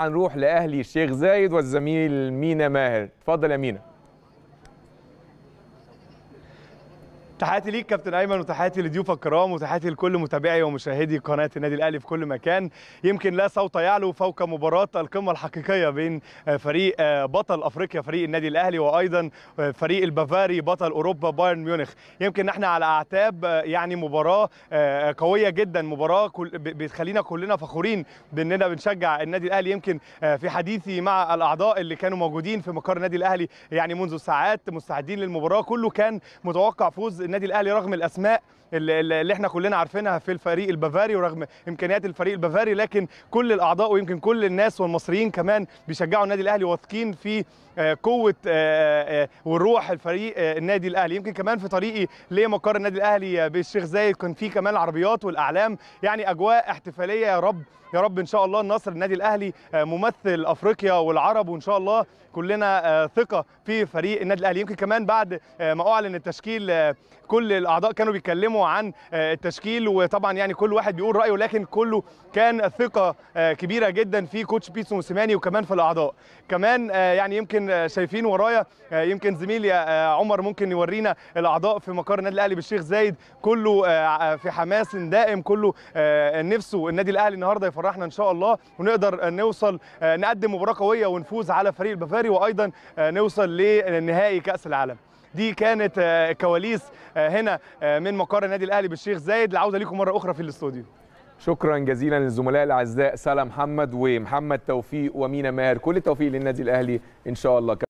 هنروح لاهلي الشيخ زايد والزميل مينا ماهر اتفضل يا مينا تحياتي ليك كابتن ايمن وتحياتي لضيوفك الكرام وتحياتي لكل متابعي ومشاهدي قناه النادي الاهلي في كل مكان يمكن لا صوت يعلو فوق مباراه القمه الحقيقيه بين فريق آه، بطل افريقيا فريق النادي الاهلي وايضا فريق البافاري بطل اوروبا بايرن ميونخ يمكن احنا على اعتاب آه، يعني مباراه آه، قويه جدا مباراه بتخلينا كلنا فخورين باننا بنشجع النادي الاهلي يمكن في حديثي مع الاعضاء اللي كانوا موجودين في مقر النادي الاهلي يعني منذ ساعات مستعدين للمباراه كله كان متوقع فوز النادي الاهلي رغم الاسماء اللي احنا كلنا عارفينها في الفريق البافاري ورغم امكانيات الفريق البافاري لكن كل الاعضاء ويمكن كل الناس والمصريين كمان بيشجعوا النادي الاهلي واثقين في آه، قوه آه، آه، وروح الفريق النادي الاهلي يمكن كمان في طريقي لمقر النادي الاهلي بالشيخ زايد كان في كمان العربيات والاعلام يعني اجواء احتفاليه يا رب يا رب ان شاء الله النصر النادي الاهلي ممثل افريقيا والعرب وان شاء الله كلنا ثقه في فريق النادي الاهلي يمكن كمان بعد ما اعلن التشكيل كل الاعضاء كانوا بيتكلموا عن آه، التشكيل وطبعا يعني كل واحد بيقول رايه لكن كله كان ثقه آه، كبيره جدا في كوتش بيتسو موسيماني وكمان في الاعضاء كمان آه، يعني يمكن شايفين ورايا يمكن زميلي عمر ممكن يورينا الاعضاء في مقر النادي الاهلي بالشيخ زايد كله في حماس دائم كله نفسه النادي الاهلي النهارده يفرحنا ان شاء الله ونقدر نوصل نقدم مباراه قويه ونفوز على فريق البافاري وايضا نوصل لنهائي كاس العالم دي كانت آه، كواليس آه، هنا آه، من مقر النادي الاهلي بالشيخ زايد العوده ليكم مره اخرى في الاستوديو شكرا جزيلا للزملاء الاعزاء سلام محمد ومحمد توفيق ومينا ماهر كل التوفيق للنادي الاهلي ان شاء الله